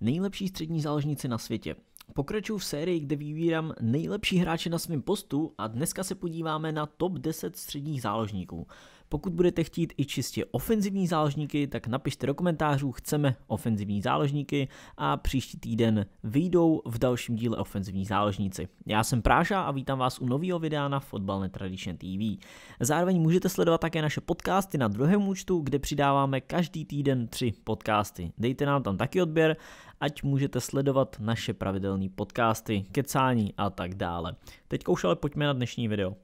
nejlepší střední záložníci na světě. Pokračuju v sérii, kde vybírám nejlepší hráče na svém postu a dneska se podíváme na top 10 středních záložníků. Pokud budete chtít i čistě ofenzivní záložníky, tak napište do komentářů, chceme ofenzivní záložníky a příští týden vyjdou v dalším díle ofenzivní záložníci. Já jsem Práža a vítám vás u nového videa na Fotbal Netradition TV. Zároveň můžete sledovat také naše podcasty na druhém účtu, kde přidáváme každý týden tři podcasty. Dejte nám tam taky odběr, ať můžete sledovat naše pravidelné podcasty, kecání a tak dále. Teď už ale pojďme na dnešní video.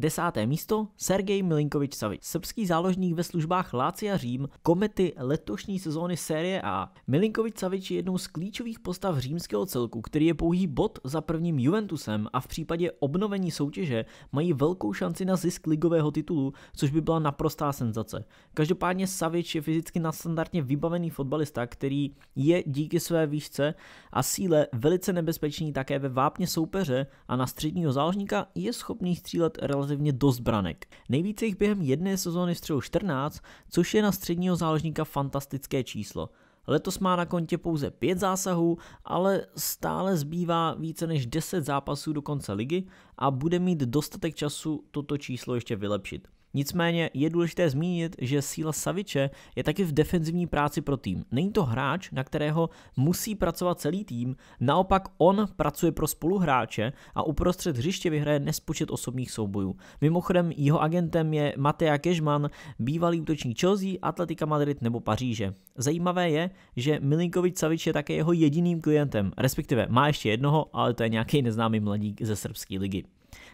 Desáté místo Sergej Milinkovič Savič, srbský záložník ve službách Lácia Řím, komety letošní sezóny série A. Milinkovič Savič je jednou z klíčových postav římského celku, který je pouhý bod za prvním Juventusem a v případě obnovení soutěže mají velkou šanci na zisk ligového titulu, což by byla naprostá senzace. Každopádně Savič je fyzicky nadstandardně vybavený fotbalista, který je díky své výšce a síle velice nebezpečný také ve vápně soupeře a na středního záložníka je schopný střílet relativně relativně dost branek. Nejvíce jich během jedné sezóny střelil 14, což je na středního záložníka fantastické číslo. Letos má na kontě pouze 5 zásahů, ale stále zbývá více než 10 zápasů do konce ligy a bude mít dostatek času toto číslo ještě vylepšit. Nicméně je důležité zmínit, že síla Saviče je taky v defenzivní práci pro tým. Není to hráč, na kterého musí pracovat celý tým, naopak on pracuje pro spoluhráče a uprostřed hřiště vyhraje nespočet osobních soubojů. Mimochodem jeho agentem je Matea Kežman, bývalý útočník Chelsea, Atletika Madrid nebo Paříže. Zajímavé je, že Milinkovič Savič je také jeho jediným klientem, respektive má ještě jednoho, ale to je nějaký neznámý mladík ze srbské ligy.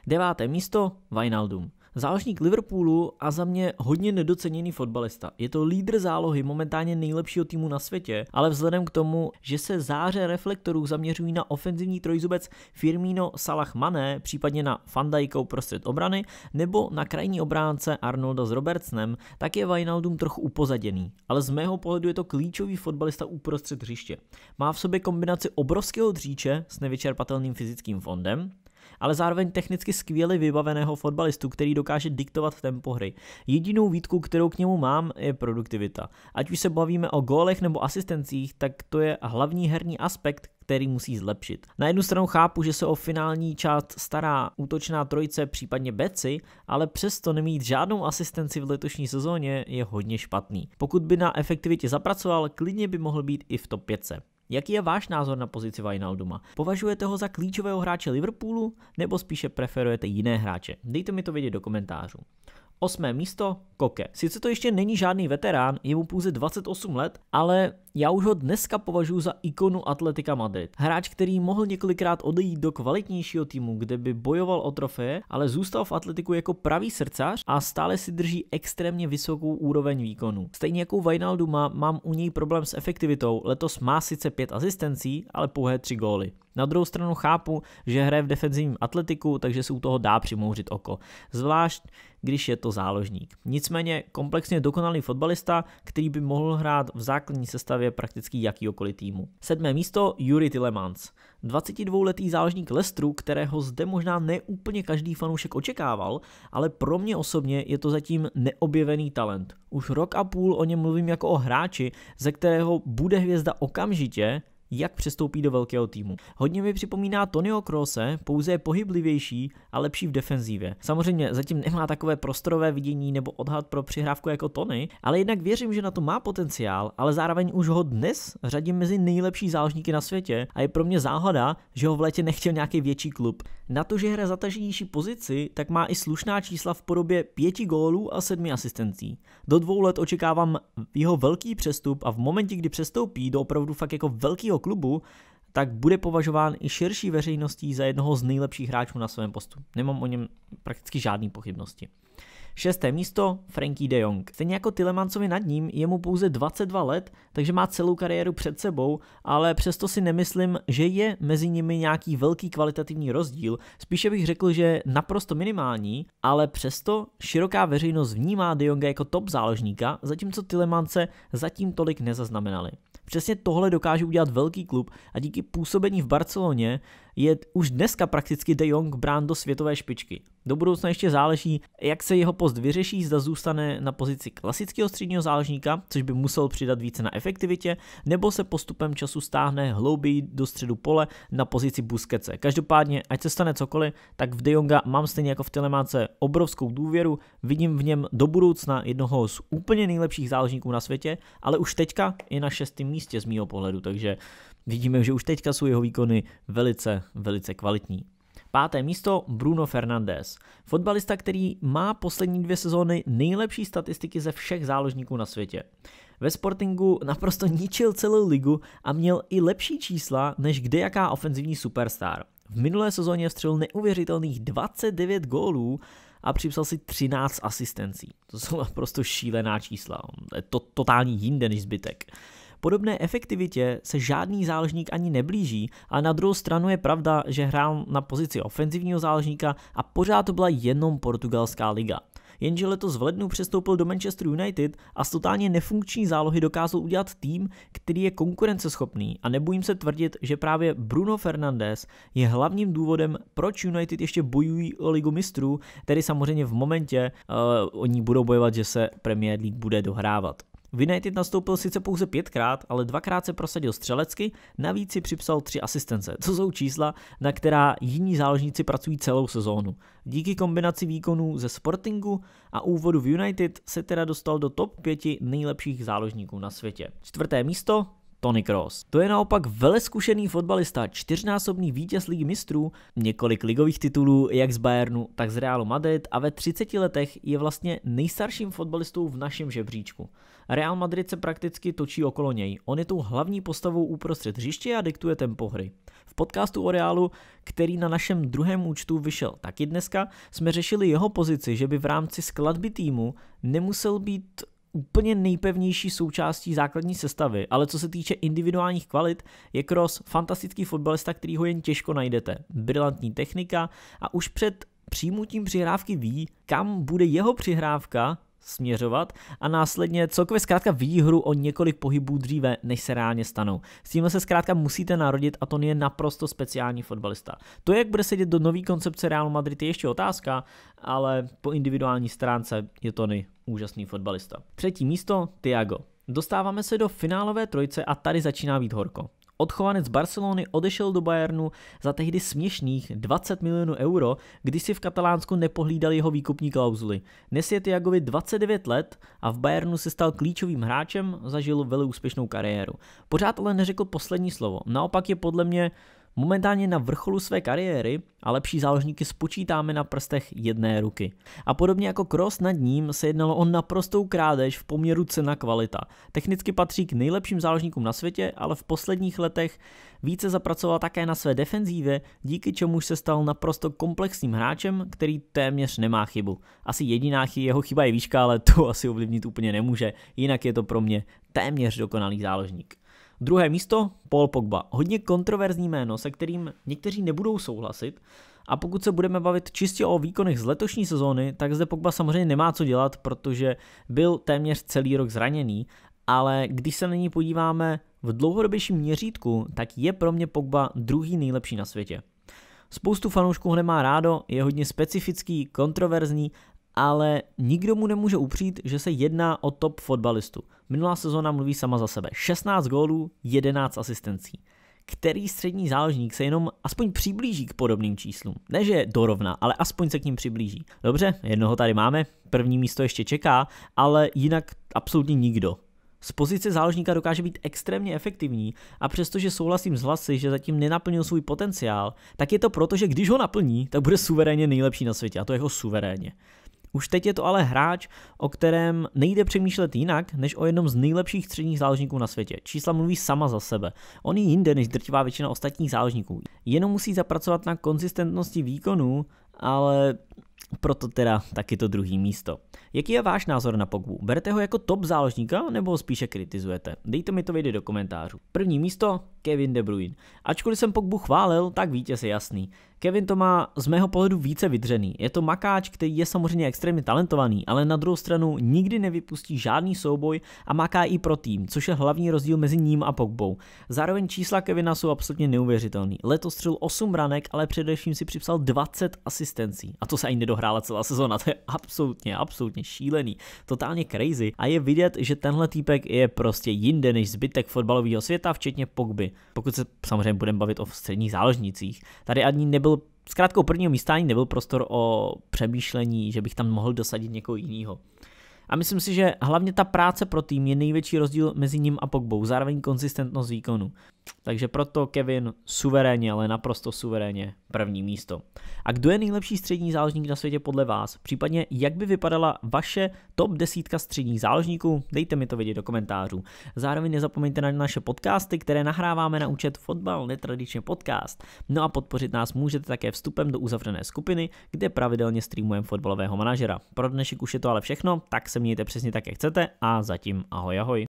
Deváté místo Vajnaldum. Záložník Liverpoolu a za mě hodně nedoceněný fotbalista. Je to lídr zálohy momentálně nejlepšího týmu na světě, ale vzhledem k tomu, že se záře reflektorů zaměřují na ofenzivní trojzubec Firmino Salah Mané, případně na Fandajkou prostřed obrany, nebo na krajní obránce Arnolda s Robertsnem, tak je Wijnaldum trochu upozaděný. Ale z mého pohledu je to klíčový fotbalista uprostřed hřiště. Má v sobě kombinaci obrovského dříče s nevyčerpatelným fyzickým fondem, ale zároveň technicky skvěle vybaveného fotbalistu, který dokáže diktovat tempo hry. Jedinou výtku, kterou k němu mám, je produktivita. Ať už se bavíme o gólech nebo asistencích, tak to je hlavní herní aspekt, který musí zlepšit. Na jednu stranu chápu, že se o finální část stará útočná trojice, případně beci, ale přesto nemít žádnou asistenci v letošní sezóně je hodně špatný. Pokud by na efektivitě zapracoval, klidně by mohl být i v top 5. Jaký je váš názor na pozici Wijnalduma? Považujete ho za klíčového hráče Liverpoolu nebo spíše preferujete jiné hráče? Dejte mi to vědět do komentářů. Osmé místo Koke. Sice to ještě není žádný veterán, je mu pouze 28 let, ale já už ho dneska považuji za ikonu Atletika Madrid. Hráč, který mohl několikrát odejít do kvalitnějšího týmu, kde by bojoval o trofeje, ale zůstal v Atletiku jako pravý srdcař a stále si drží extrémně vysokou úroveň výkonu. Stejně jako Vajnaldu má, mám u něj problém s efektivitou. Letos má sice pět asistencí, ale pouhé tři góly. Na druhou stranu chápu, že hraje v defenzivním atletiku, takže se u toho dá přimouřit oko. Zvlášť, když je to záložník. Nicméně komplexně dokonalý fotbalista, který by mohl hrát v základní sestavě sestavě prakticky jakýkoliv týmu. Sedmé místo Juri Tillemans. 22-letý záložník Lestru, kterého zde možná neúplně každý fanoušek očekával, ale pro mě osobně je to zatím neobjevený talent. Už rok a půl o něm mluvím jako o hráči, ze kterého bude hvězda okamžitě, jak přestoupí do velkého týmu. Hodně mi připomíná Tonyho Krose, pouze je pohyblivější a lepší v defenzívě. Samozřejmě zatím nemá takové prostorové vidění nebo odhad pro přihrávku jako Tony, ale jednak věřím, že na to má potenciál, ale zároveň už ho dnes řadím mezi nejlepší záložníky na světě a je pro mě záhada, že ho v létě nechtěl nějaký větší klub. Na to, že hra zataženější pozici, tak má i slušná čísla v podobě pěti gólů a sedmi asistencí. Do dvou let očekávám jeho velký přestup a v momentě, kdy přestoupí do opravdu fakt jako velkého hokejového klubu, tak bude považován i širší veřejností za jednoho z nejlepších hráčů na svém postu. Nemám o něm prakticky žádné pochybnosti. Šesté místo Frankie de Jong. Stejně jako Tilemancovi nad ním, je mu pouze 22 let, takže má celou kariéru před sebou, ale přesto si nemyslím, že je mezi nimi nějaký velký kvalitativní rozdíl. Spíše bych řekl, že naprosto minimální, ale přesto široká veřejnost vnímá de Jonga jako top záložníka, zatímco Tylemance zatím tolik nezaznamenali. Přesně tohle dokáže udělat velký klub a díky působení v Barceloně je už dneska prakticky De Jong brán do světové špičky. Do budoucna ještě záleží, jak se jeho post vyřeší, zda zůstane na pozici klasického středního záležníka, což by musel přidat více na efektivitě, nebo se postupem času stáhne hlouběji do středu pole na pozici Buskece. Každopádně, ať se stane cokoliv, tak v De Jonga mám stejně jako v Telemáce obrovskou důvěru, vidím v něm do budoucna jednoho z úplně nejlepších záležníků na světě, ale už teďka je na šestém místě z mýho pohledu, takže Vidíme, že už teďka jsou jeho výkony velice, velice kvalitní. Páté místo Bruno Fernandes. Fotbalista, který má poslední dvě sezóny nejlepší statistiky ze všech záložníků na světě. Ve Sportingu naprosto ničil celou ligu a měl i lepší čísla než jaká ofenzivní superstar. V minulé sezóně vstřelil neuvěřitelných 29 gólů a připsal si 13 asistencí. To jsou naprosto šílená čísla. To je to, totální jinde než zbytek. Podobné efektivitě se žádný záložník ani neblíží a na druhou stranu je pravda, že hrál na pozici ofenzivního záložníka a pořád to byla jenom portugalská liga jenže letos v lednu přestoupil do Manchester United a z totálně nefunkční zálohy dokázal udělat tým, který je konkurenceschopný a nebojím se tvrdit, že právě Bruno Fernandes je hlavním důvodem, proč United ještě bojují o ligu mistrů, tedy samozřejmě v momentě uh, oni budou bojovat, že se Premier League bude dohrávat. V United nastoupil sice pouze pětkrát, ale dvakrát se prosadil střelecky, navíc si připsal tři asistence, co jsou čísla, na která jiní záložníci pracují celou sezónu. Díky kombinaci výkonů ze Sportingu a úvodu v United se teda dostal do top 5 nejlepších záložníků na světě. Čtvrté místo Tony Kroos. To je naopak veleskušený fotbalista, čtyřnásobný vítěz ligy mistrů, několik ligových titulů jak z Bayernu, tak z Realu Madrid a ve 30 letech je vlastně nejstarším fotbalistou v našem žebříčku. Real Madrid se prakticky točí okolo něj, on je tou hlavní postavou uprostřed hřiště a diktuje tempo hry. V podcastu o Realu, který na našem druhém účtu vyšel taky dneska, jsme řešili jeho pozici, že by v rámci skladby týmu nemusel být úplně nejpevnější součástí základní sestavy, ale co se týče individuálních kvalit, je Kroos fantastický fotbalista, který ho jen těžko najdete. Brilantní technika a už před přijímutím přihrávky ví, kam bude jeho přihrávka směřovat a následně celkově zkrátka výhru o několik pohybů dříve, než se reálně stanou. S tímhle se zkrátka musíte narodit a to je naprosto speciální fotbalista. To, jak bude sedět do nový koncepce Real Madrid, je ještě otázka, ale po individuální stránce je to úžasný fotbalista. Třetí místo, Tiago. Dostáváme se do finálové trojce a tady začíná být horko. Odchovanec Barcelony odešel do Bayernu za tehdy směšných 20 milionů euro, když si v Katalánsku nepohlídal jeho výkupní klauzuly. Dnes je Tiagovi 29 let a v Bayernu se stal klíčovým hráčem, zažil velmi úspěšnou kariéru. Pořád ale neřekl poslední slovo, naopak je podle mě Momentálně na vrcholu své kariéry a lepší záložníky spočítáme na prstech jedné ruky. A podobně jako Cross nad ním se jednalo o naprostou krádež v poměru cena-kvalita. Technicky patří k nejlepším záložníkům na světě, ale v posledních letech více zapracoval také na své defenzíve, díky čemuž se stal naprosto komplexním hráčem, který téměř nemá chybu. Asi jediná jeho chyba je výška, ale to asi ovlivnit úplně nemůže, jinak je to pro mě téměř dokonalý záložník. Druhé místo, Paul Pogba. Hodně kontroverzní jméno, se kterým někteří nebudou souhlasit, a pokud se budeme bavit čistě o výkonech z letošní sezóny, tak zde Pogba samozřejmě nemá co dělat, protože byl téměř celý rok zraněný, ale když se na ní podíváme v dlouhodobějším měřítku, tak je pro mě Pogba druhý nejlepší na světě. Spoustu fanoušků ho nemá rádo, je hodně specifický, kontroverzní ale nikdo mu nemůže upřít, že se jedná o top fotbalistu. Minulá sezóna mluví sama za sebe. 16 gólů, 11 asistencí. Který střední záložník se jenom aspoň přiblíží k podobným číslům? Ne, že je dorovná, ale aspoň se k ním přiblíží. Dobře, jednoho tady máme, první místo ještě čeká, ale jinak absolutně nikdo. Z pozice záložníka dokáže být extrémně efektivní a přestože souhlasím s hlasy, že zatím nenaplnil svůj potenciál, tak je to proto, že když ho naplní, tak bude suverénně nejlepší na světě a to jeho jako suverénně. Už teď je to ale hráč, o kterém nejde přemýšlet jinak, než o jednom z nejlepších středních záložníků na světě. Čísla mluví sama za sebe. On je jinde než drtivá většina ostatních záložníků. Jenom musí zapracovat na konzistentnosti výkonů, ale proto teda taky to druhý místo. Jaký je váš názor na Pogbu? Berete ho jako top záložníka nebo ho spíše kritizujete? Dejte mi to vědět do komentářů. První místo Kevin De Bruyne. Ačkoliv jsem Pogbu chválil, tak vítěz je jasný. Kevin to má z mého pohledu více vydřený. Je to makáč, který je samozřejmě extrémně talentovaný, ale na druhou stranu nikdy nevypustí žádný souboj a maká i pro tým, což je hlavní rozdíl mezi ním a Pogbou. Zároveň čísla Kevina jsou absolutně neuvěřitelný. Letos střel 8 ranek, ale především si připsal 20 asistencí. A to se ani nedohrála celá sezona, to je absolutně, absolutně šílený, totálně crazy. A je vidět, že tenhle týpek je prostě jinde než zbytek fotbalového světa, včetně Pogby pokud se samozřejmě budeme bavit o středních záložnicích. Tady ani nebyl zkrátka u prvního místa ani nebyl prostor o přemýšlení, že bych tam mohl dosadit někoho jiného. A myslím si, že hlavně ta práce pro tým je největší rozdíl mezi ním a Pogbou, zároveň konzistentnost výkonu. Takže proto Kevin suverénně, ale naprosto suverénně první místo. A kdo je nejlepší střední záložník na světě podle vás? Případně jak by vypadala vaše top desítka středních záložníků? Dejte mi to vědět do komentářů. Zároveň nezapomeňte na naše podcasty, které nahráváme na účet Fotbal netradičně podcast. No a podpořit nás můžete také vstupem do uzavřené skupiny, kde pravidelně streamujeme fotbalového manažera. Pro dnešek už je to ale všechno, tak se mějte přesně tak, jak chcete a zatím ahoj ahoj.